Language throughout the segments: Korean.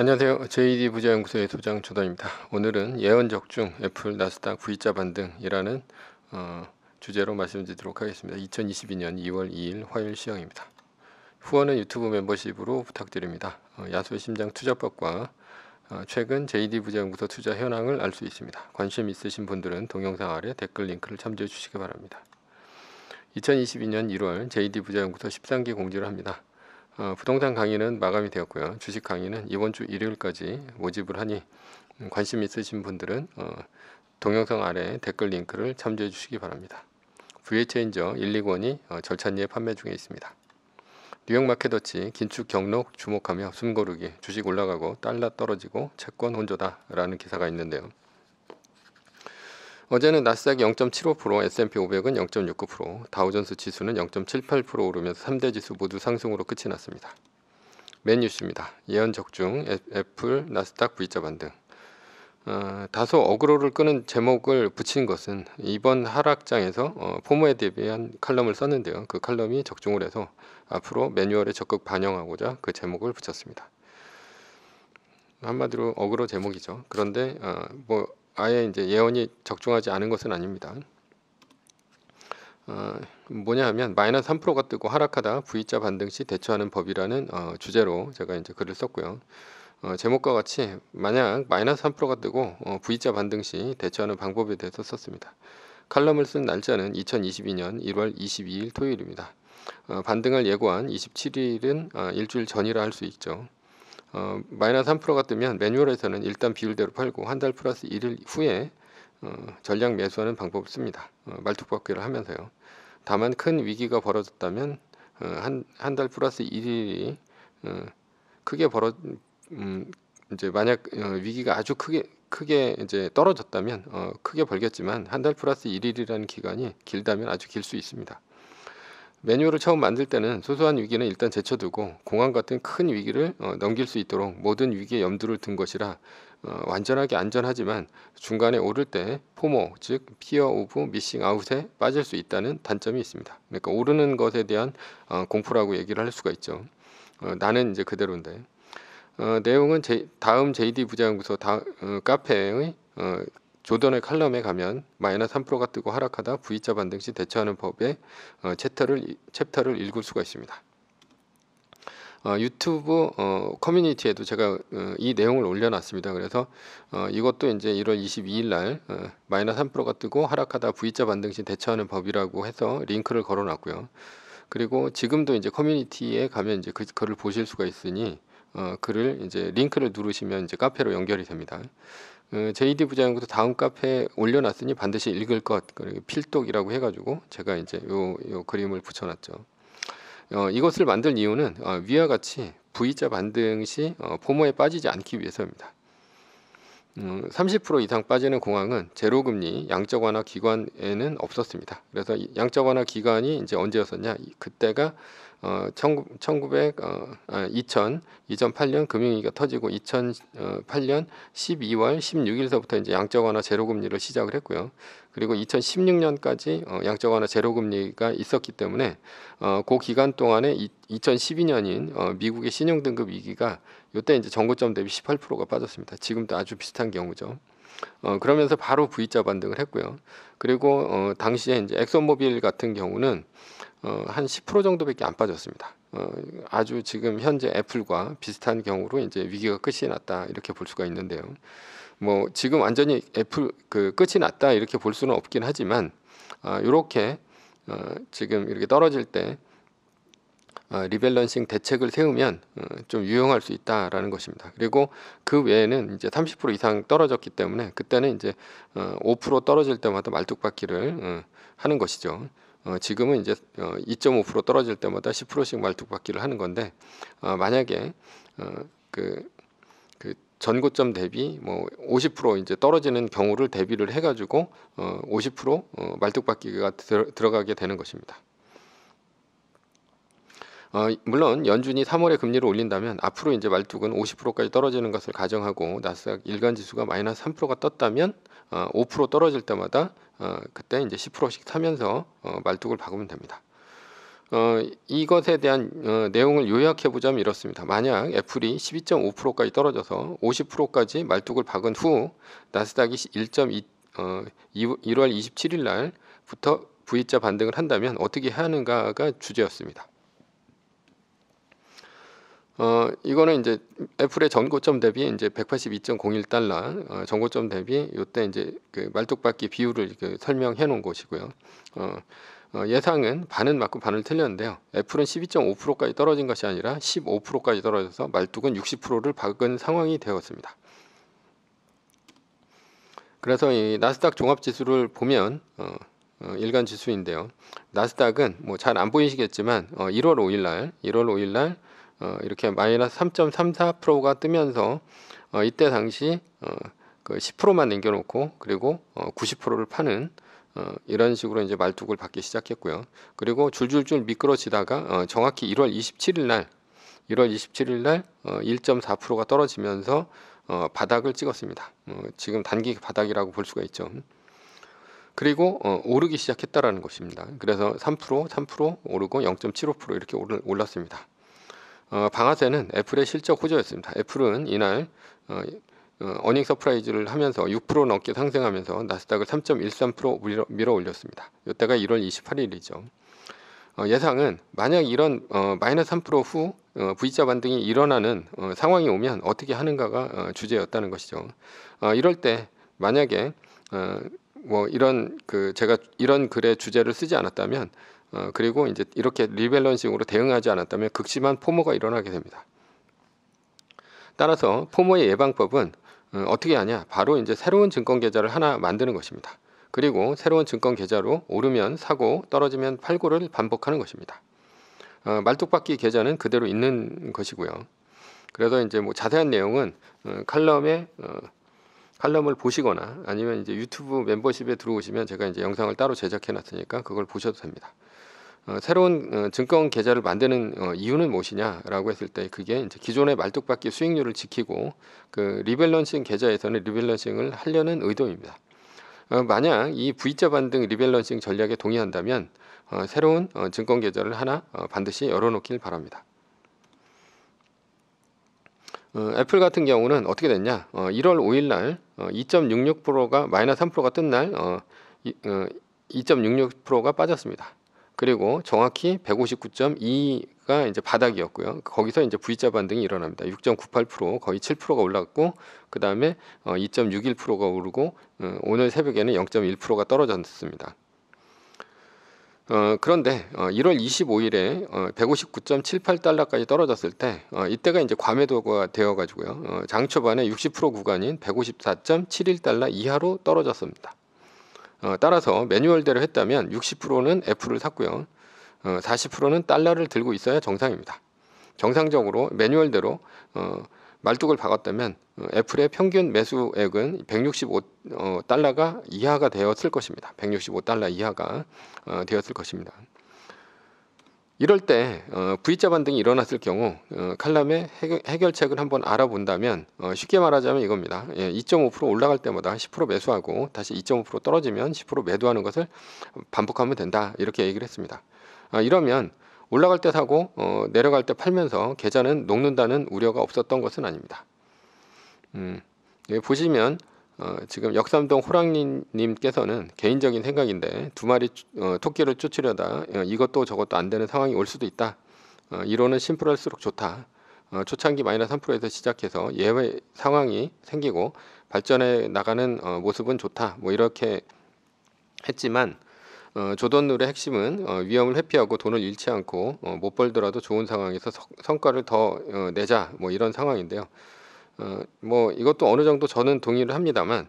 안녕하세요. JD 부자연구소의 소장 조던입니다. 오늘은 예언 적중, 애플, 나스닥, V자 반등이라는 어, 주제로 말씀드리도록 하겠습니다. 2022년 2월 2일 화요일 시황입니다. 후원은 유튜브 멤버십으로 부탁드립니다. 어, 야수의 심장 투자법과 어, 최근 JD 부자연구소 투자 현황을 알 수 있습니다. 관심 있으신 분들은 동영상 아래 댓글 링크를 참조해 주시기 바랍니다. 2022년 1월 JD 부자연구소 13기 공지를 합니다. 어, 부동산 강의는 마감이 되었고요. 주식 강의는 이번 주 일요일까지 모집을 하니 관심 있으신 분들은 어, 동영상 아래 댓글 링크를 참조해 주시기 바랍니다. VH체인저 1, 2권이 어, 절찬리에 판매 중에 있습니다. 뉴욕 마켓워치 긴축 경록 주목하며 숨고르기 주식 올라가고 달러 떨어지고 채권 혼조다라는 기사가 있는데요. 어제는 나스닥 0.75%, S&P 500은 0.69%, 다우존스 지수는 0.78% 오르면서 3대 지수 모두 상승으로 끝이 났습니다. 맨 뉴스입니다. 예언 적중, 애플, 나스닥, V자 반등. 어, 다소 어그로를 끄는 제목을 붙인 것은 이번 하락장에서 어, 포모에 대비한 칼럼을 썼는데요. 그 칼럼이 적중을 해서 앞으로 매뉴얼에 적극 반영하고자 그 제목을 붙였습니다. 한마디로 어그로 제목이죠. 그런데 어, 뭐 아예 이제 예언이 적중하지 않은 것은 아닙니다. 어, 뭐냐 하면 마이너스 3%가 뜨고 하락하다 V자 반등 시 대처하는 법이라는 어, 주제로 제가 이제 글을 썼고요. 어, 제목과 같이 만약 마이너스 3%가 뜨고 어, V자 반등 시 대처하는 방법에 대해서 썼습니다. 칼럼을 쓴 날짜는 2022년 1월 22일 토요일입니다. 어, 반등을 예고한 27일은 어, 일주일 전이라 할 수 있죠. 어, 마이너스 3%가 뜨면 매뉴얼에서는 일단 비율대로 팔고 한 달 플러스 1일 후에 어, 전량 매수하는 방법을 씁니다. 어, 말뚝박기를 하면서요. 다만 큰 위기가 벌어졌다면 어, 한 한 달 플러스 1일이 어, 크게 벌어 음, 이제 만약 어, 위기가 아주 크게 크게 이제 떨어졌다면 어, 크게 벌겠지만 한 달 플러스 1일이라는 기간이 길다면 아주 길 수 있습니다. 매뉴얼을 처음 만들 때는 소소한 위기는 일단 제쳐두고 공항 같은 큰 위기를 어, 넘길 수 있도록 모든 위기에 염두를 둔 것이라 어, 완전하게 안전하지만 중간에 오를 때 포모 즉 피어 오브 미싱 아웃에 빠질 수 있다는 단점이 있습니다. 그러니까 오르는 것에 대한 어, 공포라고 얘기를 할 수가 있죠. 어, 나는 이제 그대로인데 어, 내용은 제, 다음 JD 부장부서 다, 어, 카페의 조던의 칼럼에 가면 마이너스 3%가 뜨고 하락하다 V자 반등 시 대처하는 법의 어, 챕터를, 챕터를 읽을 수가 있습니다. 어, 유튜브 어, 커뮤니티에도 제가 어, 이 내용을 올려놨습니다. 그래서 어, 이것도 이제 1월 22일 날 어, 마이너스 3%가 뜨고 하락하다 V자 반등 시 대처하는 법이라고 해서 링크를 걸어놨고요. 그리고 지금도 이제 커뮤니티에 가면 이제 그 글을 보실 수가 있으니 어, 글을 이제 링크를 누르시면 이제 카페로 연결이 됩니다. JD 어, 부장님도 다음 카페에 올려놨으니 반드시 읽을 것 필독이라고 해가지고 제가 이제 요, 요 그림을 붙여놨죠. 어, 이것을 만든 이유는 어, 위와 같이 V자 반등 시 어, 포모에 빠지지 않기 위해서입니다. 음, 30% 이상 빠지는 공항은 제로금리 양적 완화 기관에는 없었습니다. 그래서 양적 완화 기간이 이제 언제였었냐? 그때가 어, 1900, 어, 아, 2000, 2008년 금융위기가 터지고 2008년 어, 12월 16일서부터 이제 양적 완화 제로 금리를 시작을 했고요. 그리고 2016년까지 어, 양적 완화 제로 금리가 있었기 때문에 어, 그 기간 동안에 이, 2012년인 어, 미국의 신용 등급 위기가 이때 이제 정고점 대비 18%가 빠졌습니다. 지금도 아주 비슷한 경우죠. 어, 그러면서 바로 V자 반등을 했고요. 그리고 어, 당시에 이제 엑소모빌 같은 경우는 어, 한10% 정도밖에 안 빠졌습니다. 어, 아주 지금 현재 애플과 비슷한 경우로 이제 위기가 끝이 났다 이렇게 볼 수가 있는데요. 뭐 지금 완전히 애플 그 끝이 났다 이렇게 볼 수는 없긴 하지만 아, 어, 이렇게 어, 지금 이렇게 떨어질 때 어, 리밸런싱 대책을 세우면 어, 좀 유용할 수 있다라는 것입니다. 그리고 그 외에는 이제 30% 이상 떨어졌기 때문에 그때는 이제 어, 5% 떨어질 때마다 말뚝박기를 어, 하는 것이죠. 어, 지금은 이제 어, 2.5% 떨어질 때마다 10%씩 말뚝박기를 하는 건데 어, 만약에 어, 그, 그 전고점 대비 뭐 50% 이제 떨어지는 경우를 대비를 해가지고 어, 50% 어, 말뚝박기가 들어가게 되는 것입니다. 어, 물론 연준이 3월에 금리를 올린다면 앞으로 이제 말뚝은 50%까지 떨어지는 것을 가정하고 나스닥 일간 지수가 마이너스 3%가 떴다면 어, 5% 떨어질 때마다 어, 그때 이제 10%씩 사면서 어, 말뚝을 박으면 됩니다. 어, 이것에 대한 어, 내용을 요약해 보자면 이렇습니다. 만약 애플이 12.5%까지 떨어져서 50%까지 말뚝을 박은 후 나스닥이 1.2 어, 1월 27일 날부터 V자 반등을 한다면 어떻게 해야 하는가가 주제였습니다. 어, 이거는 이제 애플의 전고점 대비 이제 182.01달러 어, 전고점 대비 요때 이제 그 말뚝박기 비율을 그 설명해 놓은 것이고요. 어, 어, 예상은 반은 맞고 반은 틀렸는데요. 애플은 12.5%까지 떨어진 것이 아니라 15%까지 떨어져서 말뚝은 60%를 박은 상황이 되었습니다. 그래서 이 나스닥 종합지수를 보면 어, 어, 일간 지수인데요. 나스닥은 뭐잘 안 보이시겠지만 어, 1월 5일날 1월 5일날 어, 이렇게 마이너스 3.34%가 뜨면서 어, 이때 당시 어, 그 10%만 남겨놓고 그리고 어, 90%를 파는 어, 이런 식으로 이제 말뚝을 받기 시작했고요. 그리고 줄줄줄 미끄러지다가 어, 정확히 1월 27일 날 1월 27일 날 어, 1.4%가 떨어지면서 어, 바닥을 찍었습니다. 어, 지금 단기 바닥이라고 볼 수가 있죠. 그리고 어, 오르기 시작했다라는 것입니다. 그래서 3% 3% 오르고 0.75% 이렇게 올랐습니다. 어, 방아쇠는 애플의 실적 호조였습니다. 애플은 이날 어, 어, 닝 서프라이즈를 하면서 6% 넘게 상승하면서 나스닥을 3.13% 밀어, 밀어 올렸습니다. 이때가 1월 28일이죠. 어, 예상은 만약 이런 어, 마이너스 3%후 어, V자 반등이 일어나는 어, 상황이 오면 어떻게 하는가가 어, 주제였다는 것이죠. 어, 이럴 때 만약에 어, 뭐 이런 그 제가 이런 글의 주제를 쓰지 않았다면 어, 그리고 이제 이렇게 리밸런싱으로 대응하지 않았다면 극심한 포모가 일어나게 됩니다. 따라서 포모의 예방법은 어, 어떻게 하냐? 바로 이제 새로운 증권 계좌를 하나 만드는 것입니다. 그리고 새로운 증권 계좌로 오르면 사고, 떨어지면 팔고를 반복하는 것입니다. 어, 말뚝박기 계좌는 그대로 있는 것이고요. 그래서 이제 뭐 자세한 내용은 어, 칼럼에 어, 칼럼을 보시거나 아니면 이제 유튜브 멤버십에 들어오시면 제가 이제 영상을 따로 제작해 놨으니까 그걸 보셔도 됩니다. 어, 새로운 어, 증권 계좌를 만드는 어, 이유는 무엇이냐라고 했을 때 그게 이제 기존의 말뚝박기 수익률을 지키고 그 리밸런싱 계좌에서는 리밸런싱을 하려는 의도입니다. 만약 이 V자 반등 리밸런싱 전략에 동의한다면 새로운 증권 계좌를 하나 반드시 열어놓길 바랍니다. 애플 같은 경우는 어떻게 됐냐? 1월 5일 날 2.66%가 마이너스 3%가 뜬 날 2.66%가 빠졌습니다. 그리고 정확히 159.2가 이제 바닥이었고요. 거기서 이제 V자 반등이 일어납니다. 6.98% 거의 7%가 올랐고 그 다음에 어, 2.61%가 오르고 어, 오늘 새벽에는 0.1%가 떨어졌습니다. 어, 그런데 어, 1월 25일에 어, 159.78달러까지 떨어졌을 때 어, 이때가 이제 과매도가 되어가지고요. 어, 장 초반에 60% 구간인 154.71달러 이하로 떨어졌습니다. 어, 따라서 매뉴얼대로 했다면 60%는 애플을 샀고요. 어, 40%는 달러를 들고 있어야 정상입니다. 정상적으로 매뉴얼대로 어, 말뚝을 박았다면 애플의 어, 평균 매수액은 165달러가 어, 이하가 되었을 것입니다. 165달러 이하가 어, 되었을 것입니다. 이럴 때 어, V자 반등이 일어났을 경우 어, 칼럼의 해결, 책을 한번 알아본다면 어, 쉽게 말하자면 이겁니다. 2.5% 예, 올라갈 때마다 10% 매수하고 다시 2.5% 떨어지면 10% 매도하는 것을 반복하면 된다 이렇게 얘기를 했습니다. 아, 이러면 올라갈 때 사고 어, 내려갈 때 팔면서 계좌는 녹는다는 우려가 없었던 것은 아닙니다. 음, 예, 보시면 어, 지금 역삼동 호랑님께서는 개인적인 생각인데 두 마리 어, 토끼를 쫓으려다 어, 이것도 저것도 안 되는 상황이 올 수도 있다. 어, 이론은 심플할수록 좋다. 어, 초창기 마이너스 3%에서 시작해서 예외 상황이 생기고 발전해 나가는 어, 모습은 좋다. 뭐 이렇게 했지만 어, 조던룰의 핵심은 어, 위험을 회피하고 돈을 잃지 않고 어, 못 벌더라도 좋은 상황에서 서, 성과를 더 어, 내자 뭐 이런 상황인데요. 어, 뭐 이것도 어느 정도 저는 동의를 합니다만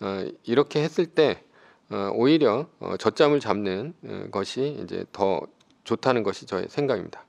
어, 이렇게 했을 때 어, 오히려 어, 젖잠을 잡는 어, 것이 이제 더 좋다는 것이 저의 생각입니다.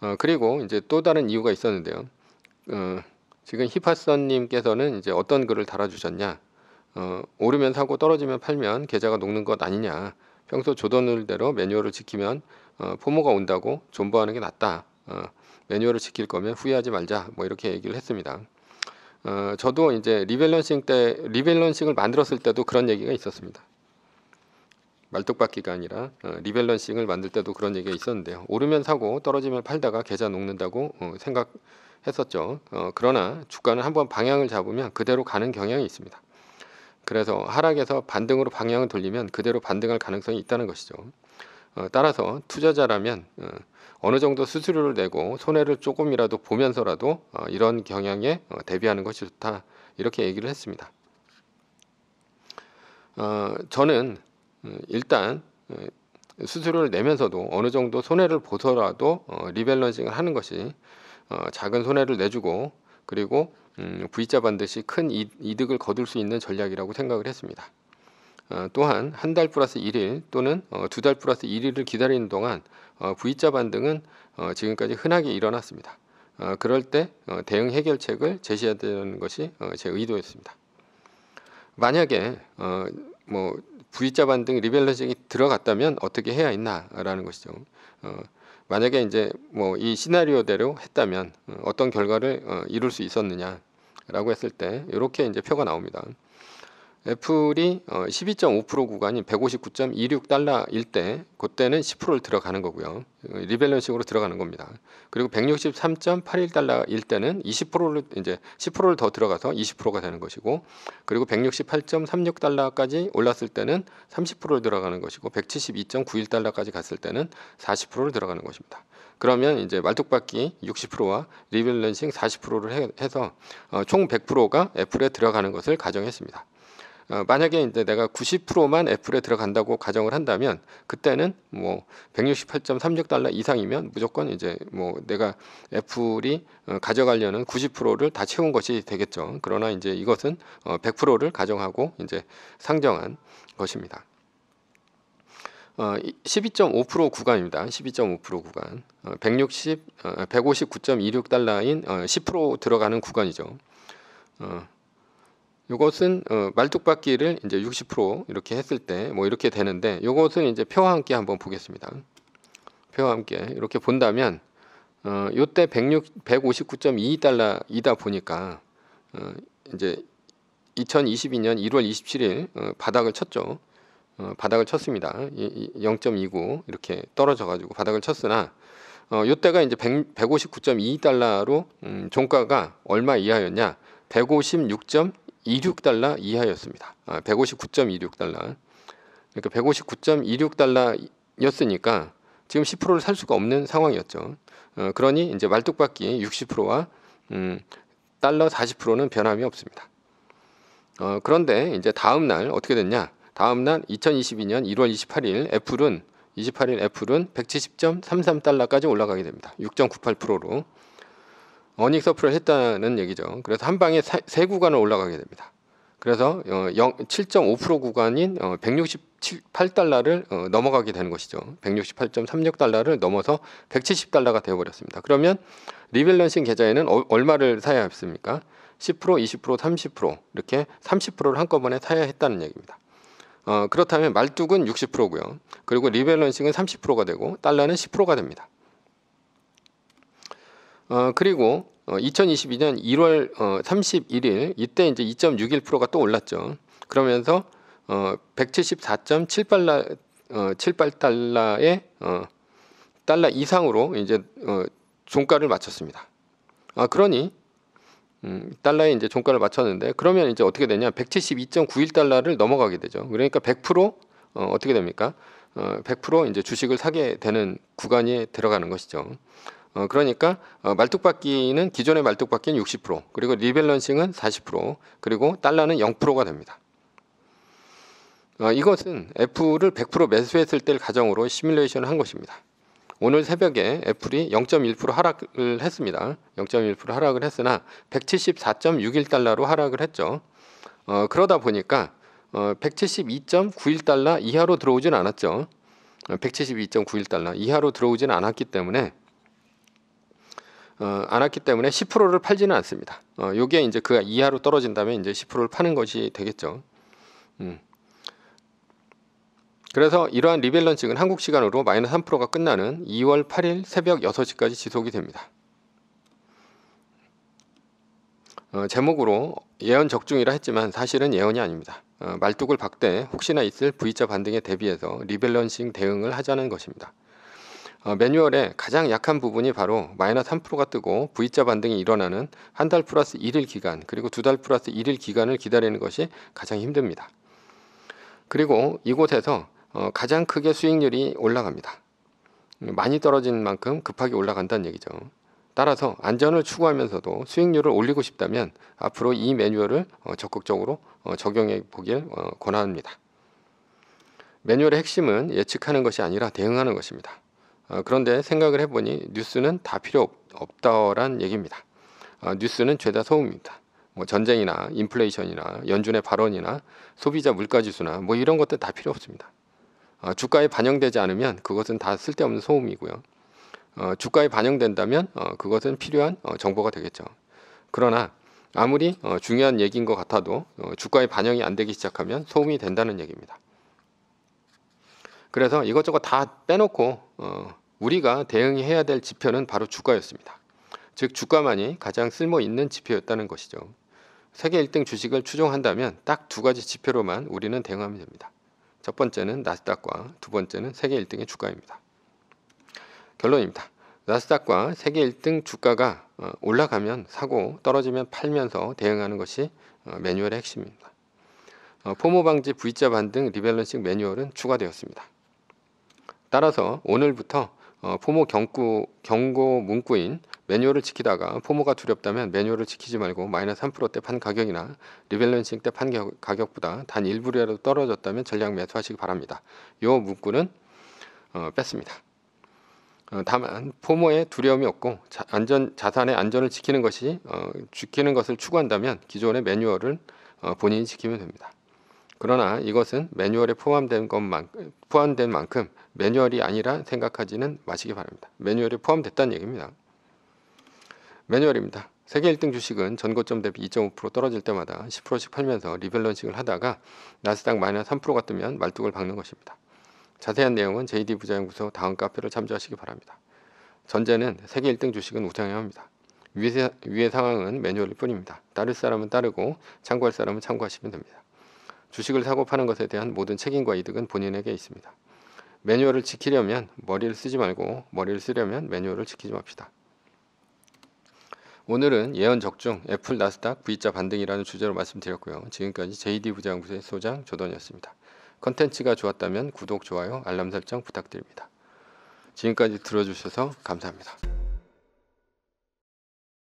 어, 그리고 이제 또 다른 이유가 있었는데요. 어, 지금 히파선님께서는 이제 어떤 글을 달아주셨냐? 어, 오르면 사고 떨어지면 팔면 계좌가 녹는 것 아니냐? 평소 조던을 대로 매뉴얼을 지키면 어, 포모가 온다고 존버하는 게 낫다. 어, 매뉴얼을 지킬 거면 후회하지 말자. 뭐 이렇게 얘기를 했습니다. 어, 저도 이제 리밸런싱 때 리밸런싱을 만들었을 때도 그런 얘기가 있었습니다. 말뚝박기가 아니라 어, 리밸런싱을 만들 때도 그런 얘기가 있었는데요. 오르면 사고 떨어지면 팔다가 계좌 녹는다고 어, 생각했었죠. 어, 그러나 주가는 한번 방향을 잡으면 그대로 가는 경향이 있습니다. 그래서 하락에서 반등으로 방향을 돌리면 그대로 반등할 가능성이 있다는 것이죠. 어, 따라서 투자자라면 어, 어느 정도 수수료를 내고 손해를 조금이라도 보면서라도 어, 이런 경향에 어, 대비하는 것이 좋다 이렇게 얘기를 했습니다. 어, 저는 일단 수수료를 내면서도 어느 정도 손해를 보더라도 리밸런싱을 하는 것이 작은 손해를 내주고 그리고 음, V자 반드시 큰 이득을 거둘 수 있는 전략이라고 생각을 했습니다. 어, 또한 한 달 플러스 1일 또는 어, 두달 플러스 1일을 기다리는 동안 어, V자 반등은 지금까지 흔하게 일어났습니다. 그럴 때 대응 해결책을 제시해야 되는 것이 제 의도였습니다. 만약에 뭐 V자 반등 리밸런싱이 들어갔다면 어떻게 해야 했나라는 것이죠. 만약에 이제 뭐 이 시나리오대로 했다면 어떤 결과를 이룰 수 있었느냐라고 했을 때 이렇게 이제 표가 나옵니다. 애플이 12.5% 어, 구간이 159.26달러일 때 그때는 10%를 들어가는 거고요. 어, 리밸런싱으로 들어가는 겁니다. 그리고 163.81달러일 때는 20%를 이제 10%를 더 들어가서 20%가 되는 것이고 그리고 168.36달러까지 올랐을 때는 30%를 들어가는 것이고 172.91달러까지 갔을 때는 40%를 들어가는 것입니다. 그러면 이제 말뚝박기 60%와 리밸런싱 40%를 해서 어, 총 100%가 애플에 들어가는 것을 가정했습니다. 어, 만약에 이제 내가 90%만 애플에 들어간다고 가정을 한다면 그때는 뭐 168.36달러 이상이면 무조건 이제 뭐 내가 애플이 어, 가져가려는 90%를 다 채운 것이 되겠죠. 그러나 이제 이것은 100%를 어, 가정하고 이제 상정한 것입니다. 어, 12.5% 구간입니다. 12.5% 구간. 어, 160, 어, 159.26달러인 어, 10% 들어가는 구간이죠. 어, 이것은 어, 말뚝박기를 이제 60% 이렇게 했을 때 뭐 이렇게 되는데 이것은 이제 표와 함께 한번 보겠습니다. 표와 함께 이렇게 본다면 어, 요때 106, 159.22달러이다 보니까 어, 이제 2022년 1월 27일 어, 바닥을 쳤죠. 어, 바닥을 쳤습니다. 0.29 이렇게 떨어져 가지고 바닥을 쳤으나 어, 요때가 이제 100, 159.22달러로 음, 종가가 얼마 이하였냐? 156.1 26달러 이하였습니다. 아, 159.26달러. 그러니까 159.26달러였으니까 지금 10%를 살 수가 없는 상황이었죠. 어, 그러니 이제 말뚝박기 60%와 음, 달러 40%는 변함이 없습니다. 어, 그런데 이제 다음 날 어떻게 됐냐? 다음 날 2022년 1월 28일 애플은 28일 애플은 170.33달러까지 올라가게 됩니다. 6.98%로. 어닝 서프를 했다는 얘기죠. 그래서 한 방에 세, 구간을 올라가게 됩니다. 그래서 어, 7.5% 구간인 168달러를 어, 어, 넘어가게 되는 것이죠. 168.36달러를 넘어서 170달러가 되어버렸습니다. 그러면 리밸런싱 계좌에는 어, 얼마를 사야 했습니까? 10%, 20%, 30% 이렇게 30%를 한꺼번에 사야 했다는 얘기입니다. 그렇다면 말뚝은 60%고요. 그리고 리밸런싱은 30%가 되고 달러는 10%가 됩니다. 어, 그리고 어, 2022년 1월 어, 31일 이때 이제 2.61%가 또 올랐죠. 그러면서 어, 174.78달러 어, 78달러에 어, 달러 이상으로 이제 어, 종가를 맞췄습니다. 아 그러니 음, 달러에 이제 종가를 맞췄는데 그러면 이제 어떻게 되냐? 172.91 달러를 넘어가게 되죠. 그러니까 100% 어, 어떻게 됩니까? 어, 100% 이제 주식을 사게 되는 구간에 들어가는 것이죠. 어, 그러니까 어, 말뚝박기는 기존의 말뚝박기는 60% 그리고 리밸런싱은 40% 그리고 달러는 0%가 됩니다. 어, 이것은 애플을 100% 매수했을 때를 가정으로 시뮬레이션을 한 것입니다. 오늘 새벽에 애플이 0.1% 하락을 했습니다. 0.1% 하락을 했으나 174.61달러로 하락을 했죠. 어, 그러다 보니까 어, 172.91달러 이하로 들어오진 않았죠. 172.91달러 어, 이하로 들어오진 않았기 때문에 어, 안 왔기 때문에 10%를 팔지는 않습니다. 어, 요게 이제 그 이하로 떨어진다면 이제 10%를 파는 것이 되겠죠. 음. 그래서 이러한 리밸런싱은 한국 시간으로 마이너스 3%가 끝나는 2월 8일 새벽 6시까지 지속이 됩니다. 어, 제목으로 예언 적중이라 했지만 사실은 예언이 아닙니다. 어, 말뚝을 박되 혹시나 있을 V자 반등에 대비해서 리밸런싱 대응을 하자는 것입니다. 어, 매뉴얼의 가장 약한 부분이 바로 마이너스 3%가 뜨고 V자 반등이 일어나는 한 달 플러스 1일 기간 그리고 두 달 플러스 1일 기간을 기다리는 것이 가장 힘듭니다. 그리고 이곳에서 어, 가장 크게 수익률이 올라갑니다. 음, 많이 떨어진 만큼 급하게 올라간다는 얘기죠. 따라서 안전을 추구하면서도 수익률을 올리고 싶다면 앞으로 이 매뉴얼을 어, 적극적으로 어, 적용해 보길 어, 권합니다. 매뉴얼의 핵심은 예측하는 것이 아니라 대응하는 것입니다. 어, 그런데 생각을 해보니 뉴스는 다 필요 없, 다란 얘기입니다. 어, 뉴스는 죄다 소음입니다. 뭐 전쟁이나 인플레이션이나 연준의 발언이나 소비자 물가지수나 뭐 이런 것들 다 필요 없습니다. 어, 주가에 반영되지 않으면 그것은 다 쓸데없는 소음이고요. 주가에 반영된다면 그것은 필요한 정보가 되겠죠. 그러나 아무리 중요한 얘기인 것 같아도 주가에 반영이 안 되기 시작하면 소음이 된다는 얘기입니다. 그래서 이것저것 다 빼놓고 우리가 대응해야 될 지표는 바로 주가였습니다. 즉 주가만이 가장 쓸모 있는 지표였다는 것이죠. 세계 1등 주식을 추종한다면 딱 두 가지 지표로만 우리는 대응하면 됩니다. 첫 번째는 나스닥과 두 번째는 세계 1등의 주가입니다. 결론입니다. 나스닥과 세계 1등 주가가 어, 올라가면 사고 떨어지면 팔면서 대응하는 것이 어, 매뉴얼의 핵심입니다. 어, 포모 방지 V자 반등 리밸런싱 매뉴얼은 추가되었습니다. 따라서 오늘부터 어, 포모 경구, 경고 문구인 매뉴얼을 지키다가 포모가 두렵다면 매뉴얼을 지키지 말고 마이너스 3%대 판 가격이나 리밸런싱 때 판 가격보다 단 일부라도 떨어졌다면 전량 매수하시기 바랍니다. 요 문구는 어, 뺐습니다. 어, 다만 포모에 두려움이 없고 자, 안전 자산의 안전을 지키는 것이 어, 지키는 것을 추구한다면 기존의 매뉴얼은 어, 본인이 지키면 됩니다. 그러나 이것은 매뉴얼에 포함된 것만 포함된 만큼 매뉴얼이 아니라 생각하지는 마시기 바랍니다. 매뉴얼에 포함됐다는 얘기입니다. 매뉴얼입니다. 세계 1등 주식은 전고점 대비 2.5% 떨어질 때마다 10%씩 팔면서 리밸런싱을 하다가 나스닥 마이너스 3%가 뜨면 말뚝을 박는 것입니다. 자세한 내용은 JD 부자연구소 다음 카페를 참조하시기 바랍니다. 전제는 세계 1등 주식은 우상향 합니다. 위의 상황은 매뉴얼일 뿐입니다. 따를 사람은 따르고 참고할 사람은 참고하시면 됩니다. 주식을 사고 파는 것에 대한 모든 책임과 이득은 본인에게 있습니다. 매뉴얼을 지키려면 머리를 쓰지 말고 머리를 쓰려면 매뉴얼을 지키지 맙시다. 오늘은 예언 적중 애플 나스닥 V자 반등이라는 주제로 말씀드렸고요. 지금까지 JD 부장부의 소장 조던이었습니다. 컨텐츠가 좋았다면 구독, 좋아요, 알람 설정 부탁드립니다. 지금까지 들어주셔서 감사합니다.